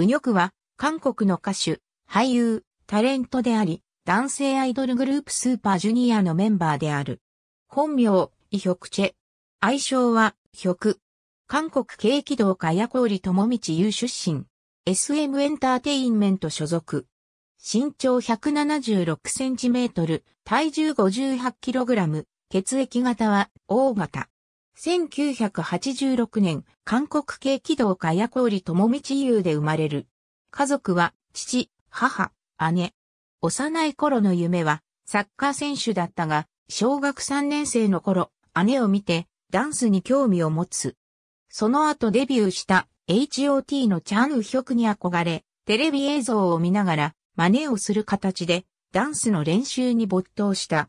ウニョクは、韓国の歌手、俳優、タレントであり、男性アイドルグループスーパージュニアのメンバーである。本名、イヒョクチェ。愛称は、ヒョク。韓国軽気道火薬織友道優出身。SM エンターテインメント所属。身長176センチメートル、体重58キログラム、血液型は O 型。1986年、韓国系軌道家夜氷友道優で生まれる。家族は、父、母、姉。幼い頃の夢は、サッカー選手だったが、小学3年生の頃、姉を見て、ダンスに興味を持つ。その後デビューした HOT のチャンウヒョクに憧れ、テレビ映像を見ながら真似をする形でダンスの練習に没頭した。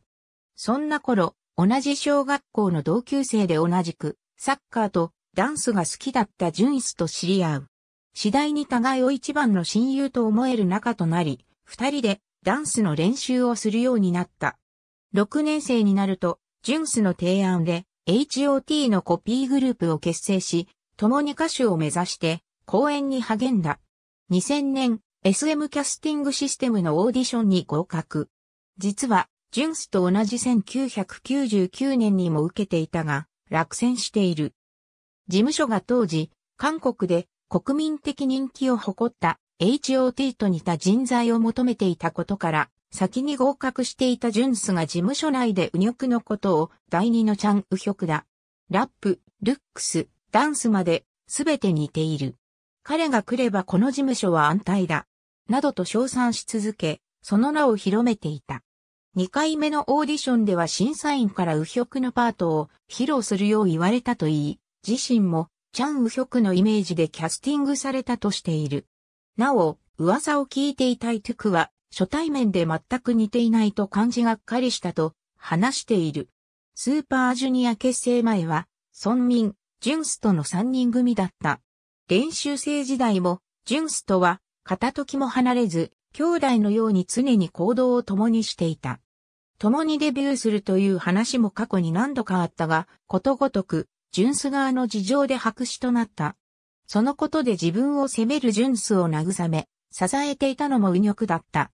そんな頃、同じ小学校の同級生で同じく、サッカーとダンスが好きだったジュンイスと知り合う。次第に互いを一番の親友と思える仲となり、二人でダンスの練習をするようになった。六年生になると、ジュンスの提案で HOT のコピーグループを結成し、共に歌手を目指して公演に励んだ。2000年、SM キャスティングシステムのオーディションに合格。実は、ジュンスと同じ1999年にも受けていたが、落選している。事務所が当時、韓国で国民的人気を誇った HOT と似た人材を求めていたことから、先に合格していたジュンスが事務所内で右翼のことを第二のチャン右翼だ。ラップ、ルックス、ダンスまで、すべて似ている。彼が来ればこの事務所は安泰だ。などと称賛し続け、その名を広めていた。2回目のオーディションでは審査員から右翼のパートを披露するよう言われたと言い、自身もチャン右翼のイメージでキャスティングされたとしている。なお、噂を聞いていたイトゥクは、初対面で全く似ていないと感じがっかりしたと話している。スーパージュニア結成前は、村民、ジュンスとの3人組だった。練習生時代も、ジュンスとは、片時も離れず、兄弟のように常に行動を共にしていた。共にデビューするという話も過去に何度かあったが、ことごとく、ジュンス側の事情で白紙となった。そのことで自分を責めるジュンスを慰め、支えていたのも右翼だった。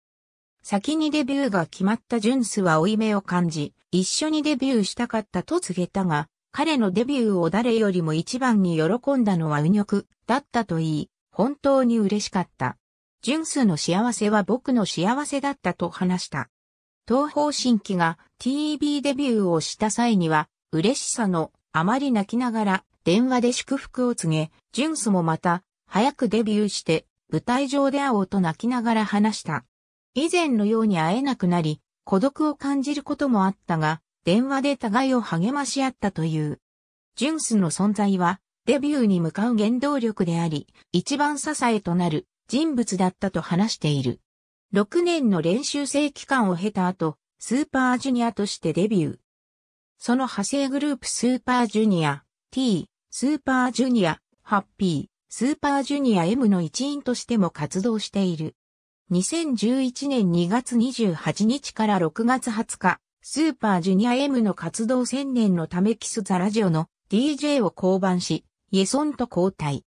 先にデビューが決まったジュンスは負い目を感じ、一緒にデビューしたかったと告げたが、彼のデビューを誰よりも一番に喜んだのは右翼だったと言い、本当に嬉しかった。ジュンスの幸せは僕の幸せだったと話した。東方神起が TV デビューをした際には、嬉しさのあまり泣きながら電話で祝福を告げ、ジュンスもまた、早くデビューして、舞台上で会おうと泣きながら話した。以前のように会えなくなり、孤独を感じることもあったが、電話で互いを励まし合ったという。ジュンスの存在は、デビューに向かう原動力であり、一番支えとなる人物だったと話している。6年の練習生期間を経た後、スーパージュニアとしてデビュー。その派生グループスーパージュニア T、スーパージュニア、ハッピー、スーパージュニア M の一員としても活動している。2011年2月28日から6月20日、スーパージュニア M の活動1000年のためキスザラジオの DJ を降板し、イエソンと交代。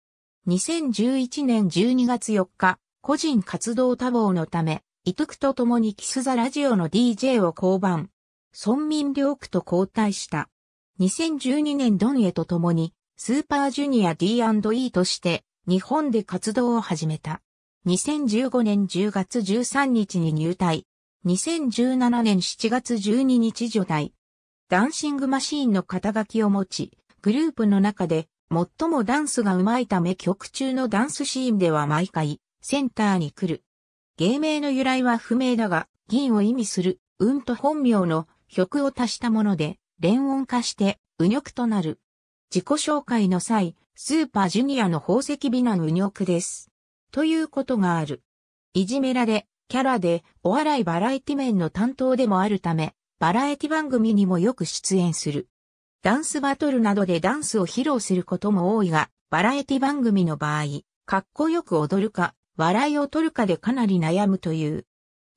2011年12月4日、個人活動多忙のため、イトクと共にキスザラジオの DJ を降板。村民両区と交代した。2012年ドンエと共に、スーパージュニア D&E として、日本で活動を始めた。2015年10月13日に入隊。2017年7月12日除隊。ダンシングマシーンの肩書きを持ち、グループの中で最もダンスが上手いため曲中のダンスシーンでは毎回、センターに来る。芸名の由来は不明だが、銀を意味する、うんと本名の、曲を足したもので、連音化して、右くとなる。自己紹介の際、スーパージュニアの宝石美男右くです。ということがある。いじめられ、キャラで、お笑いバラエティ面の担当でもあるため、バラエティ番組にもよく出演する。ダンスバトルなどでダンスを披露することも多いが、バラエティ番組の場合、かっこよく踊るか、笑いを取るかでかなり悩むという。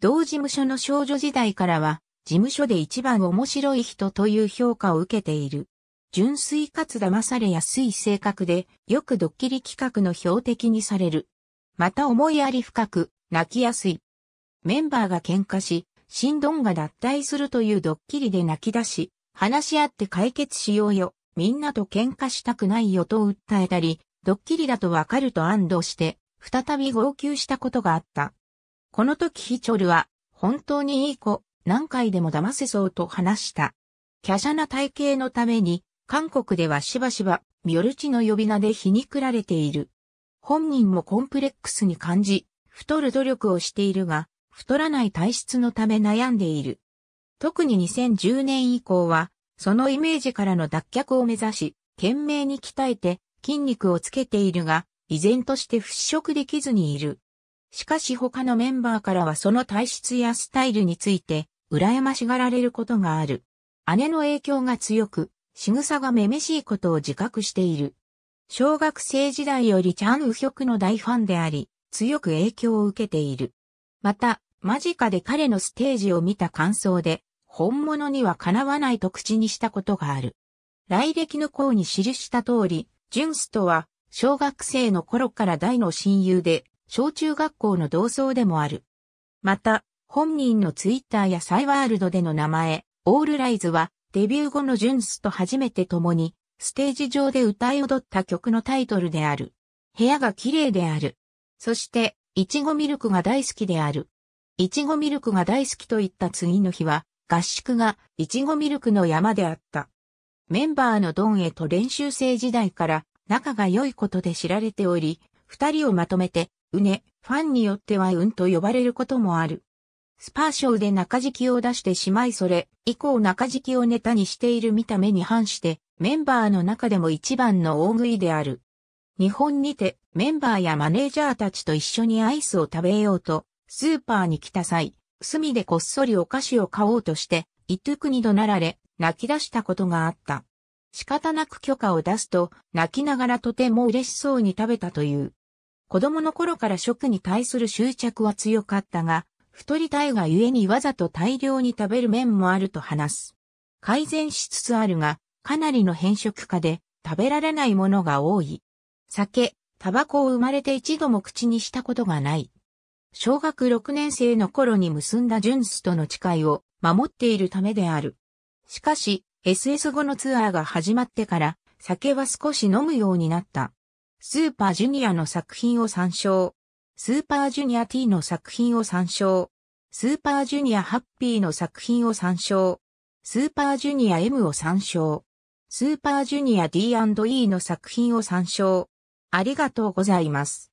同事務所の少女時代からは、事務所で一番面白い人という評価を受けている。純粋かつ騙されやすい性格で、よくドッキリ企画の標的にされる。また思いやり深く、泣きやすい。メンバーが喧嘩し、新ドンが脱退するというドッキリで泣き出し、話し合って解決しようよ。みんなと喧嘩したくないよと訴えたり、ドッキリだとわかると安堵して、再び号泣したことがあった。この時ヒチョルは、本当にいい子、何回でも騙せそうと話した。華奢な体型のために、韓国ではしばしば、ミョルチの呼び名で皮肉られている。本人もコンプレックスに感じ、太る努力をしているが、太らない体質のため悩んでいる。特に2010年以降は、そのイメージからの脱却を目指し、懸命に鍛えて筋肉をつけているが、依然として払拭できずにいる。しかし他のメンバーからはその体質やスタイルについて、羨ましがられることがある。姉の影響が強く、仕草がめめしいことを自覚している。小学生時代よりチャン・ウヒョクの大ファンであり、強く影響を受けている。また、間近で彼のステージを見た感想で、本物にはかなわないと口にしたことがある。来歴の項に記した通り、ジュンスとは小学生の頃から大の親友で、小中学校の同窓でもある。また、本人のツイッターやサイワールドでの名前、オールライズは、デビュー後のジュンスと初めて共に、ステージ上で歌い踊った曲のタイトルである。部屋が綺麗である。そして、いちごミルクが大好きである。いちごミルクが大好きといった次の日は、合宿がいちごミルクの山であった。メンバーのドンへと練習生時代から仲が良いことで知られており、二人をまとめて、うね、ファンによってはうんと呼ばれることもある。スパーショーで中敷きを出してしまいそれ、以降中敷きをネタにしている見た目に反して、メンバーの中でも一番の大食いである。日本にて、メンバーやマネージャーたちと一緒にアイスを食べようと、スーパーに来た際、隅でこっそりお菓子を買おうとして、一徳に怒鳴られ、泣き出したことがあった。仕方なく許可を出すと、泣きながらとても嬉しそうに食べたという。子供の頃から食に対する執着は強かったが、太りたいがゆえにわざと大量に食べる面もあると話す。改善しつつあるが、かなりの変色化で、食べられないものが多い。酒、タバコを生まれて一度も口にしたことがない。小学6年生の頃に結んだジュンスとの誓いを守っているためである。しかし、SS 後のツアーが始まってから酒は少し飲むようになった。スーパージュニアの作品を参照。スーパージュニア T の作品を参照。スーパージュニアハッピーの作品を参照。スーパージュニア M を参照。スーパージュニア D&E の作品を参照。ありがとうございます。